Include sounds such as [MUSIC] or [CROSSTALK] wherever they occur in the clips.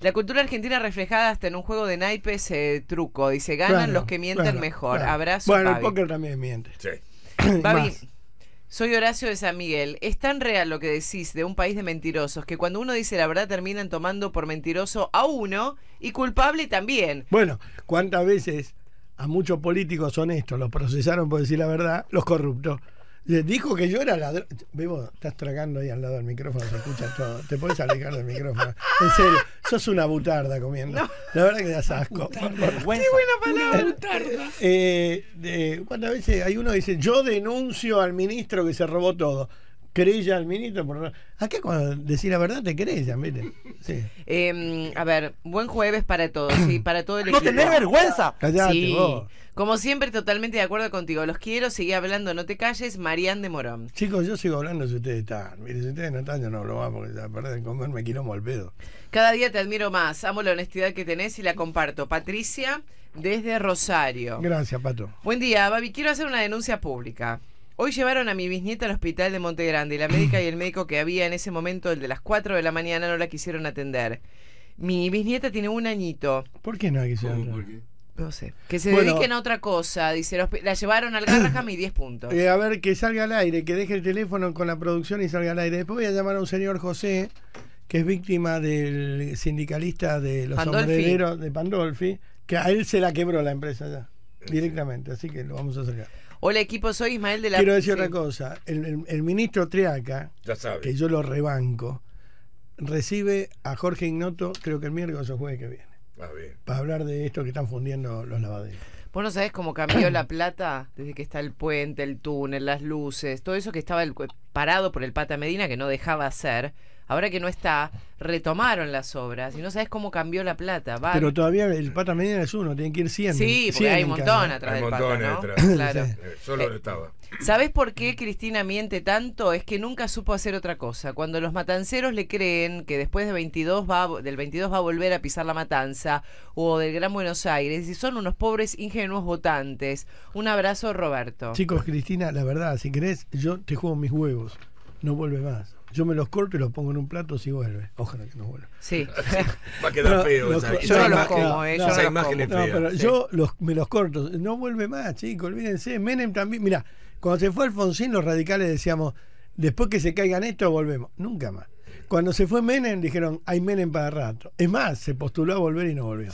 La cultura argentina reflejada hasta en un juego de naipes eh, truco. Dice, ganan los que mienten mejor. Abrazo. Bueno, el póker también miente. Sí. [CLEARS THROAT] soy Horacio de San Miguel. Es tan real lo que decís de un país de mentirosos que cuando uno dice la verdad terminan tomando por mentiroso a uno y culpable también. Bueno, ¿cuántas veces a muchos políticos honestos los procesaron por decir la verdad los corruptos? dijo que yo era ladrón. Vivo, estás tragando ahí al lado del micrófono, se escucha todo. Te puedes alejar del micrófono. En serio, sos una butarda comiendo. La verdad que das asco. Qué buena palabra, butarda. Eh, ¿Cuántas veces hay uno que dice, yo denuncio al ministro que se robó todo? ya al ministro. Por... Acá cuando decís la verdad te crees ya [LAUGHS] em, a ver, buen jueves para todos, y [CLEARS THROAT] para todo el ¡No tenés vergüenza! Como siempre, totalmente de acuerdo contigo. Los quiero, sigue hablando, no te calles, Marían de Morón. Chicos, yo sigo hablando si ustedes están. mire si ustedes no están, yo no lo más porque se que me pedo. Cada día te admiro más, amo la honestidad que tenés y la comparto. Patricia, desde Rosario. Gracias, Pato. Buen día, Babi. Quiero hacer una denuncia pública. Hoy llevaron a mi bisnieta al hospital de Monte Grande y la médica y el médico que había en ese momento, el de las 4 de la mañana, no la quisieron atender. Mi bisnieta tiene un añito. ¿Por qué no la quisieron? ¿Por No sé. Que se dediquen a otra cosa. Dice, la llevaron al Garraham y 10 puntos. Eh, a ver, que salga al aire, que deje el teléfono con la producción y salga al aire. Después voy a llamar a un señor José, que es víctima del sindicalista de los de Pandolfi, que a él se la quebró la empresa ya, directamente. Así que lo vamos a sacar. Hola equipo, soy Ismael de la... Quiero decir otra cosa, el, ministro Triaca, que yo lo rebanco, recibe a Jorge Ignoto creo que el miércoles o jueves que viene. Ah, para hablar de esto que están fundiendo los lavaderos. Vos no sabés cómo cambió la plata desde que está el puente, el túnel, las luces, todo eso que estaba parado por el Pata Medina que no dejaba hacer ahora que no está, retomaron las obras y no sabes cómo cambió la plata. Pero todavía el pata media es uno, tiene que ir 100. Sí, porque hay un montón atrás del pata, ¿no? [LAUGHS] Eh, eh, estaba. ¿Sabes por qué Cristina miente tanto? Es que nunca supo hacer otra cosa. Cuando los matanceros le creen que después de va, del 22 va a volver a pisar la matanza o del Gran Buenos Aires y son unos pobres ingenuos votantes. Un abrazo, Roberto. Chicos, Cristina, la verdad, si querés, yo te juego mis huevos. No vuelve más. Yo me los corto y los pongo en un plato si vuelve. Ojalá que no vuelva. Sí. [LAUGHS] Va a quedar feo. yo no eh, los imagen es Yo me los corto. No vuelve más, chicos. Olvídense. Menem también. Mira, cuando se fue Alfonsín, los radicales decíamos, después que se caigan esto, volvemos. Nunca más. Cuando se fue Menem, dijeron, hay Menem para rato. Es más, se postuló a volver y no volvió.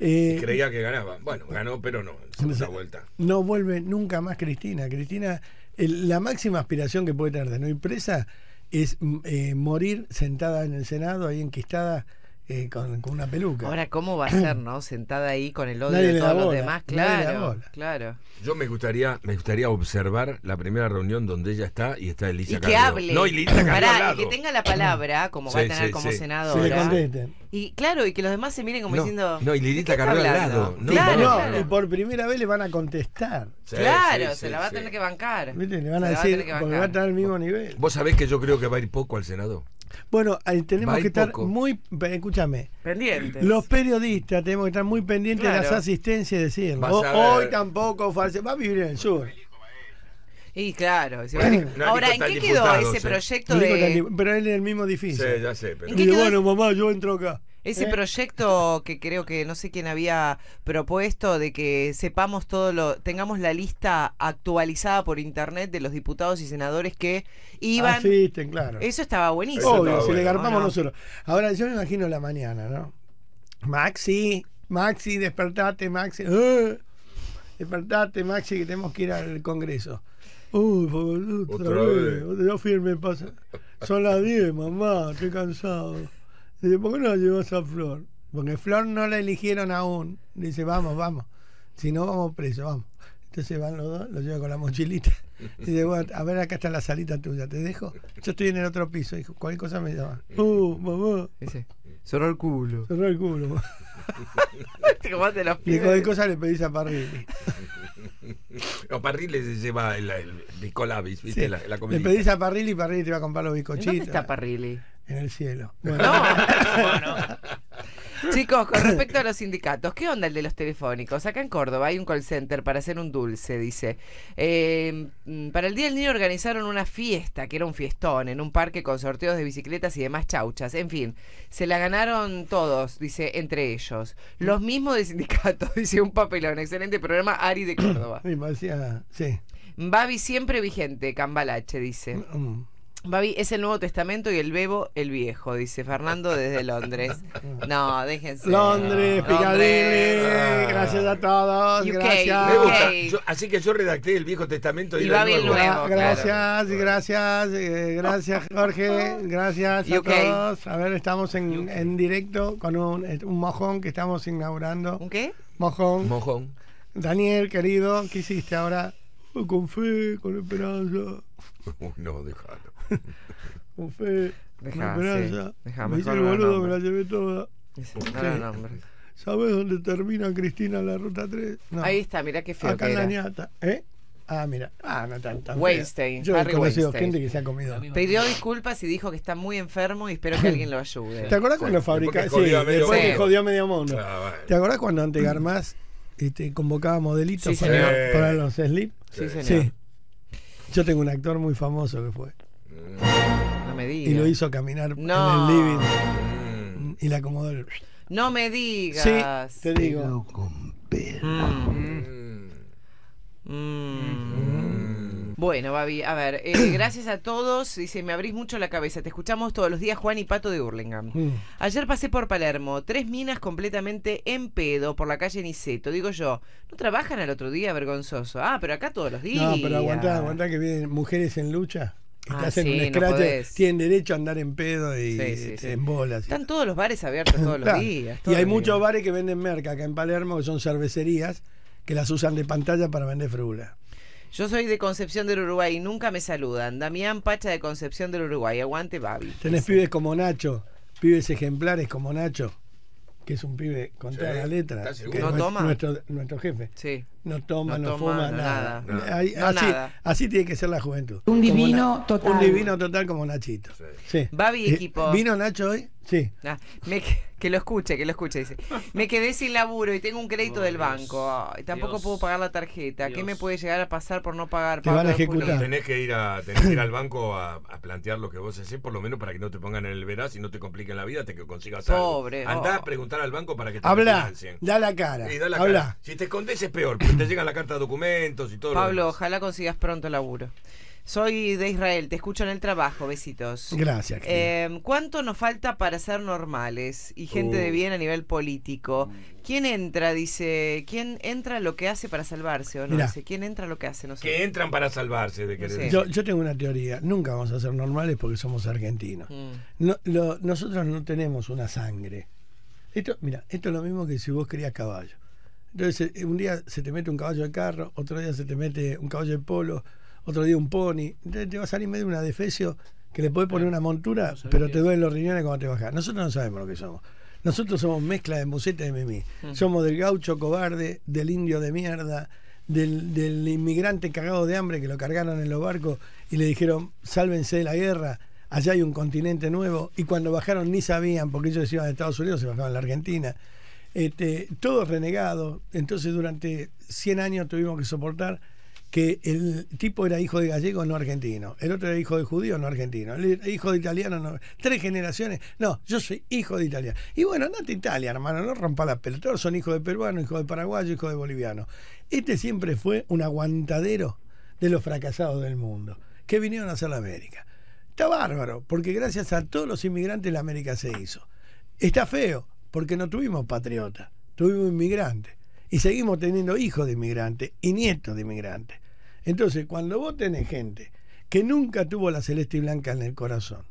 Eh, creía que ganaba. Bueno, ganó, pero no. se no, vuelta. No vuelve nunca más Cristina. Cristina, la máxima aspiración que puede tener de no impresa es mm, eh, morir sentada en el Senado, ahí enquistada, eh, con, una peluca. Ahora, ¿cómo va a ser, no? [CLEARS THROAT] Sentada ahí con el odio de todos los demás, claro, claro. Yo me gustaría, me gustaría observar la primera reunión donde ella está y está Elisa y que hable. No, y Pará, y que tenga la palabra, [CLEARS THROAT] como va a tener como sí. senadora. y claro, y que los demás se miren como diciendo. No, y Lilita Carrera. al lado. No, claro, no, Y por primera vez le van a contestar. claro, se la va a tener que bancar. Miren, Le van a decir, porque va a estar al mismo nivel. Vos sabés que yo creo que va a ir poco al Senado. Bueno, tenemos que estar muy, escúchame. Los periodistas tenemos que estar muy pendientes de las asistencias hoy tampoco va a vivir en el sur. Y claro. Ahora, ¿en qué quedó ese proyecto de... Pero él en el mismo edificio. Y bueno, mamá, yo entro acá. Ese proyecto que creo que no sé quién había propuesto de que sepamos todo lo, tengamos la lista actualizada por internet de los diputados y senadores que iban. Ah, claro. Eso estaba buenísimo. Obvio, si le garpamos nosotros. Ahora, yo me imagino la mañana, ¿no? Maxi, Maxi, despertate, Maxi. ¡Ah! despertate, Maxi, que tenemos que ir al Congreso. Uy, otra, otra, vez, firme, Son las 10, mamá, qué cansado. Dice, ¿por qué no llevas a Flor? Porque Flor no la eligieron aún. Dice, vamos, vamos. Si no, vamos preso, vamos. Entonces van los dos, lo lleva con la mochilita. Dice, bueno, a ver, acá está la salita tuya, ¿te dejo? Yo estoy en el otro piso, dijo, cualquier cosa me llama. Uh, mamá. Dice, cerró el culo. Cerró el culo. [LAUGHS] Te comaste las Y cualquier cosa le pedís a Parrilli. Los Parrilli se lleva el, el, ¿viste? La, comida. Le pedís a Parrilli y Parrilli te va a comprar los bizcochitos. ¿Dónde está Parrilli? en el cielo. [LAUGHS] Bueno. No. bueno. Chicos, con respecto a los sindicatos, ¿qué onda el de los telefónicos? Acá en Córdoba hay un call center para hacer un dulce, dice. Eh, mm, para el Día del Niño organizaron una fiesta, que era un fiestón, en un parque con sorteos de bicicletas y demás chauchas. En fin, se la ganaron todos, dice, entre ellos. Los mismos de sindicatos, [LAUGHS] dice un papelón. Excelente programa, Ari de Córdoba. [CLEARS THROAT] sí. Babi siempre vigente, Cambalache, dice. Mm, mm. Babi, es el Nuevo Testamento y el Bebo el Viejo, dice Fernando desde Londres. [LAUGHS] No, déjense. Londres, Piccadilly, ah. gracias a todos. gracias. así que yo redacté el Viejo Testamento y, el Nuevo. Ah, gracias, gracias, eh, gracias Jorge, gracias a todos. A ver, estamos en, directo con un, mojón que estamos inaugurando. ¿Un qué? Mojón. Mojón. Daniel, querido, ¿qué hiciste ahora? Con fe, con esperanza. [LAUGHS] no, déjalo. [LAUGHS] un fe me me el boludo, me la llevé toda. ¿Sabes dónde termina Cristina la ruta 3? Ahí está, mirá qué feo. Acá en la ñata, ¿eh? Ah, mira. Ah, no tan, tan Yo Harry he conocido gente que se ha comido. Pidió disculpas y dijo que está muy enfermo y espero que alguien lo ayude. ¿Te acordás cuando fabricaste? Sí, después que jodió a medio mundo. Ah, ¿Te acordás cuando antes Garmás este, convocaba modelitos para, los slip? Sí, señor. Sí. Yo tengo un actor muy famoso que fue. Y lo hizo caminar en el living. Mm. Y la acomodó. El... No me digas. te digo. Mm. Mm. Bueno, Babi, a ver, eh, [COUGHS] gracias a todos. Dice, me abrís mucho la cabeza. Te escuchamos todos los días, Juan y Pato de Burlingame. Ayer pasé por Palermo, tres minas completamente en pedo por la calle Niceto. Digo yo, ¿no trabajan al otro día, vergonzoso? Ah, pero acá todos los días. No, pero aguantá, aguantá que vienen mujeres en lucha. Ah, hacen un scratch, tienen derecho a andar en pedo y este, en bolas. Están todos los bares abiertos todos los [LAUGHS] días. y hay muchos bares que venden merca acá en Palermo, que son cervecerías, que las usan de pantalla para vender frula. Yo soy de Concepción del Uruguay y nunca me saludan. Damián Pacha de Concepción del Uruguay, aguante Babi. Tenés pibes como Nacho, pibes ejemplares como Nacho, que es un pibe con toda la letra. Que no Nuestro, nuestro jefe. Sí no toma, no, fuma, nada. así, tiene que ser la juventud. Un divino total. Un divino total como Nachito. Sí. Eh, equipo. ¿Vino Nacho hoy? Sí. Ah, que lo escuche, que lo escuche. Me quedé sin laburo y tengo un crédito del banco. tampoco puedo pagar la tarjeta. ¿Qué me puede llegar a pasar por no pagar? Te van a ejecutar. Tenés que, ir a, que ir al banco a, plantear lo que vos haces, por lo menos para que no te pongan en el veraz y no te compliquen la vida te que consigas Pobre, Andá a oh. preguntar al banco para que te Habla, da la cara. Habla. Cara. Si te escondes es peor te llegan la carta de documentos y todo. Pablo, ojalá consigas pronto el laburo. Soy de Israel, te escucho en el trabajo, besitos. Gracias. Em, ¿Cuánto nos falta para ser normales y gente de uh. bien a nivel político? ¿Quién entra, dice? ¿Quién entra lo que hace para salvarse o no? ¿Quién entra lo que hace? No Que entran para salvarse, de querer yo, tengo una teoría, nunca vamos a ser normales porque somos argentinos. Mm. nosotros no tenemos una sangre. Esto, mira, esto es lo mismo que si vos querías caballo. Entonces, eh, un día se te mete un caballo de carro, otro día se te mete un caballo de polo, otro día un pony. Entonces, te va a salir medio de una defecio que le podés poner una montura, pero te duelen los riñones cuando te bajas. Nosotros no sabemos lo que somos. Nosotros somos mezcla de museta y de mm. Somos del gaucho cobarde, del indio de mierda, del, inmigrante cagado de hambre que lo cargaron en los barcos y le dijeron, sálvense de la guerra, allá hay un continente nuevo. Y cuando bajaron ni sabían, porque ellos iban a Estados Unidos, se bajaban a la Argentina. Este, todos renegados. Entonces durante 100 años tuvimos que soportar que el tipo era hijo de gallego, no argentino. El otro era hijo de judío, no argentino. El hijo de italiano, no. Tres generaciones. No, yo soy hijo de italiano. Y bueno, andate Italia, hermano, no rompa la pelota. Todos son hijos de peruano, hijos de paraguayo, hijos de boliviano. Este siempre fue un aguantadero de los fracasados del mundo, que vinieron a hacer la América. Está bárbaro, porque gracias a todos los inmigrantes la América se hizo. Está feo, porque no tuvimos patriotas, tuvimos inmigrantes. Y seguimos teniendo hijos de inmigrantes y nietos de inmigrantes. Entonces, cuando vos tenés gente que nunca tuvo la celeste y blanca en el corazón,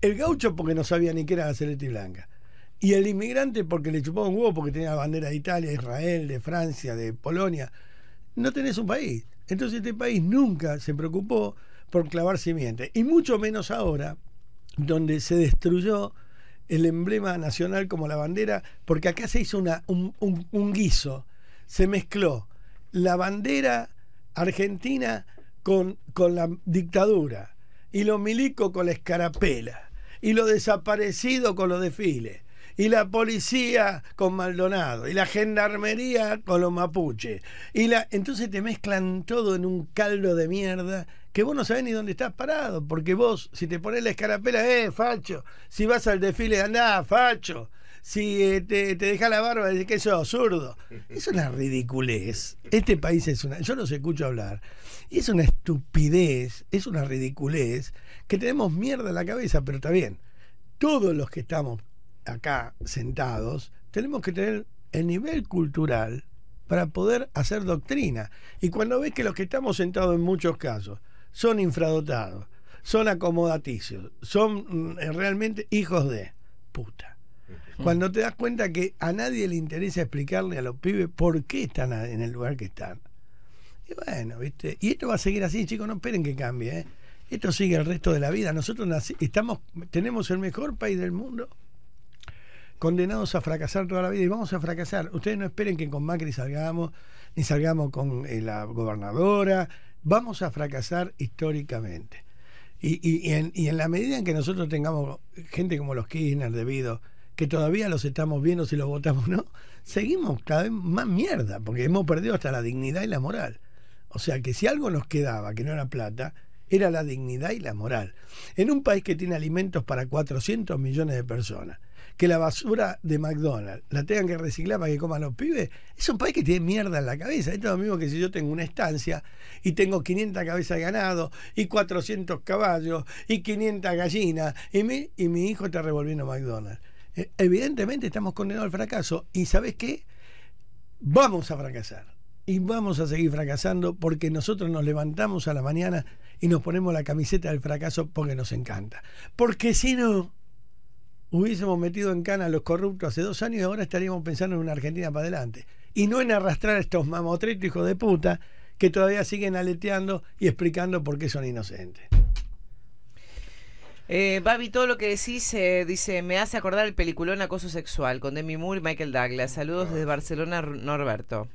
el gaucho porque no sabía ni qué era la celeste y blanca, y el inmigrante porque le chupó un huevo porque tenía la bandera de Italia, de Israel, de Francia, de Polonia, no tenés un país. Entonces este país nunca se preocupó por clavar simientes, y mucho menos ahora, donde se destruyó el emblema nacional como la bandera, porque acá se hizo un, guiso, se mezcló la bandera argentina con, con la dictadura, y lo milico con la escarapela, y lo desaparecido con los desfiles y la policía con Maldonado, y la gendarmería con los mapuches. Y la... Entonces te mezclan todo en un caldo de mierda que vos no sabés ni dónde estás parado, porque vos, si te pones la escarapela, eh, facho, si vas al desfile, andá, facho, si eh, te, te la barba, de que eso es absurdo [LAUGHS] Es una ridiculez. Este país es una. Yo los escucho hablar. Y es una estupidez, es una ridiculez, que tenemos mierda en la cabeza, pero está bien. Todos los que estamos acá sentados, tenemos que tener el nivel cultural para poder hacer doctrina. Y cuando ves que los que estamos sentados en muchos casos son infradotados, son acomodaticios, son mm, eh, realmente hijos de puta. Cuando te das cuenta que a nadie le interesa explicarle a los pibes por qué están en el lugar que están. Y bueno, ¿viste? Y esto va a seguir así, chicos, no esperen que cambie. ¿eh? Esto sigue el resto de la vida. Nosotros estamos, tenemos el mejor país del mundo, condenados a fracasar toda la vida y vamos a fracasar. Ustedes no esperen que con Macri salgamos, ni salgamos con eh, la gobernadora, vamos a fracasar históricamente. Y, en, en la medida en que nosotros tengamos gente como los Kirchner, debido, que todavía los estamos viendo si los votamos o no, seguimos cada vez más mierda, porque hemos perdido hasta la dignidad y la moral. O sea que si algo nos quedaba, que no era plata, era la dignidad y la moral. En un país que tiene alimentos para 400 millones de personas, que la basura de McDonald's la tengan que reciclar para que coman los pibes, es un país que tiene mierda en la cabeza. Esto es lo mismo que si yo tengo una estancia y tengo 500 cabezas de ganado y 400 caballos y 500 gallinas y mi, y mi hijo está revolviendo McDonald's. Eh, evidentemente estamos condenados al fracaso y ¿sabes qué? Vamos a fracasar y vamos a seguir fracasando porque nosotros nos levantamos a la mañana y nos ponemos la camiseta del fracaso porque nos encanta. Porque si no, hubiésemos metido en cana a los corruptos hace dos años, y ahora estaríamos pensando en una Argentina para adelante. Y no en arrastrar a estos mamotretos hijos de puta que todavía siguen aleteando y explicando por qué son inocentes. Eh, Babi, todo lo que decís, eh, dice, me hace acordar el peliculón Acoso Sexual con Demi Moore y Michael Douglas. Saludos ah. desde Barcelona, Norberto.